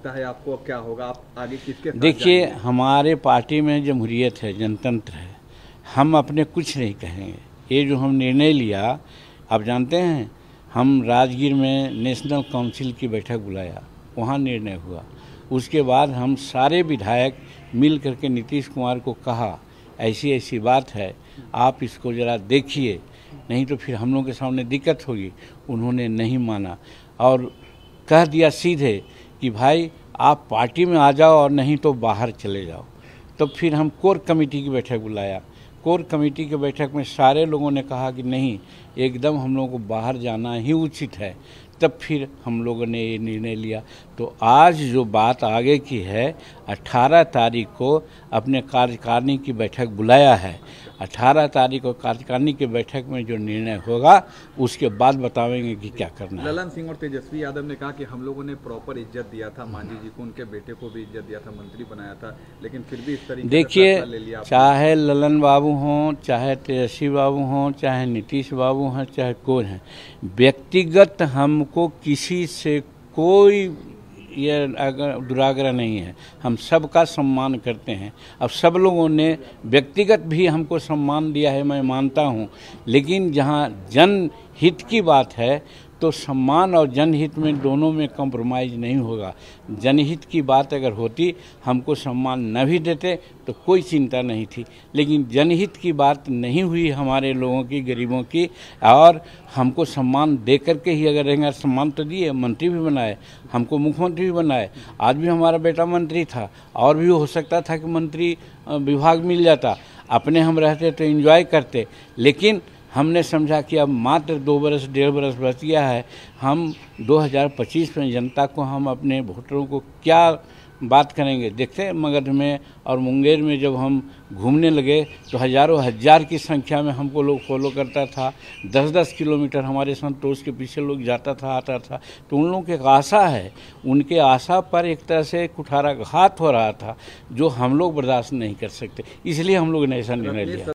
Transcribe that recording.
लगता है आपको क्या होगा आप आगे किसके देखिए हमारे पार्टी में जमहूरियत है जनतंत्र है हम अपने कुछ नहीं कहेंगे ये जो हम निर्णय लिया आप जानते हैं हम राजगीर में नेशनल काउंसिल की बैठक बुलाया वहाँ निर्णय हुआ उसके बाद हम सारे विधायक मिल करके नीतीश कुमार को कहा ऐसी ऐसी बात है आप इसको ज़रा देखिए नहीं तो फिर हम लोग के सामने दिक्कत होगी उन्होंने नहीं माना और कह दिया सीधे कि भाई आप पार्टी में आ जाओ और नहीं तो बाहर चले जाओ तो फिर हम कोर कमेटी की बैठक बुलाया कोर कमेटी की बैठक में सारे लोगों ने कहा कि नहीं एकदम हम लोगों को बाहर जाना ही उचित है तब फिर हम लोगों ने ये निर्णय लिया तो आज जो बात आगे की है 18 तारीख को अपने कार्यकारिणी की बैठक बुलाया है 18 तारीख को कार्यकारिणी की बैठक में जो निर्णय होगा उसके बाद बतावेंगे कि क्या करना ललन सिंह और तेजस्वी यादव ने कहा कि हम लोगों ने प्रॉपर इज्जत दिया था मांझी जी को उनके बेटे को भी इज्जत दिया था मंत्री बनाया था लेकिन फिर भी इस तरीके देखिए चाहे ललन बाबू हों चाहे तेजस्वी बाबू हों चाहे नीतीश बाबू हों चाहे कौन है व्यक्तिगत हम हमको किसी से कोई यह दुराग्रह नहीं है हम सबका सम्मान करते हैं अब सब लोगों ने व्यक्तिगत भी हमको सम्मान दिया है मैं मानता हूँ लेकिन जहाँ जन हित की बात है तो सम्मान और जनहित में दोनों में कम्प्रोमाइज़ नहीं होगा जनहित की बात अगर होती हमको सम्मान न भी देते तो कोई चिंता नहीं थी लेकिन जनहित की बात नहीं हुई हमारे लोगों की गरीबों की और हमको सम्मान दे करके ही अगर रहेंगे सम्मान तो दिए मंत्री भी बनाए हमको मुख्यमंत्री भी बनाए आज भी हमारा बेटा मंत्री था और भी हो सकता था कि मंत्री विभाग मिल जाता अपने हम रहते तो इन्जॉय करते लेकिन हमने समझा कि अब मात्र दो बरस डेढ़ बरस बच गया है हम 2025 में जनता को हम अपने वोटरों को क्या बात करेंगे देखते मगध में और मुंगेर में जब हम घूमने लगे तो हज़ारों हज़ार की संख्या में हमको लोग फॉलो करता था दस दस किलोमीटर हमारे संतोष के पीछे लोग जाता था आता था तो उन लोगों के आशा है उनके आशा पर एक तरह से कुठाराघात हो रहा था जो हम लोग बर्दाश्त नहीं कर सकते इसलिए हम लोग ने ऐसा निर्णय लिया